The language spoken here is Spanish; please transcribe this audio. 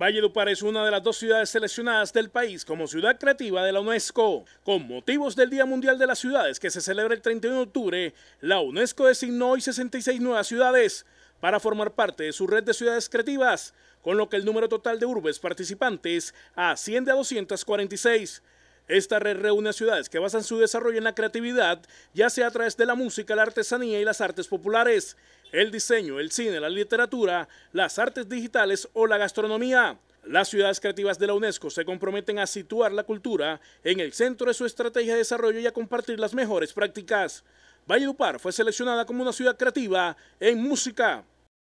Valledupar es una de las dos ciudades seleccionadas del país como ciudad creativa de la UNESCO. Con motivos del Día Mundial de las Ciudades que se celebra el 31 de octubre, la UNESCO designó hoy 66 nuevas ciudades para formar parte de su red de ciudades creativas, con lo que el número total de urbes participantes asciende a 246. Esta red reúne ciudades que basan su desarrollo en la creatividad, ya sea a través de la música, la artesanía y las artes populares, el diseño, el cine, la literatura, las artes digitales o la gastronomía. Las ciudades creativas de la UNESCO se comprometen a situar la cultura en el centro de su estrategia de desarrollo y a compartir las mejores prácticas. Valledupar fue seleccionada como una ciudad creativa en música.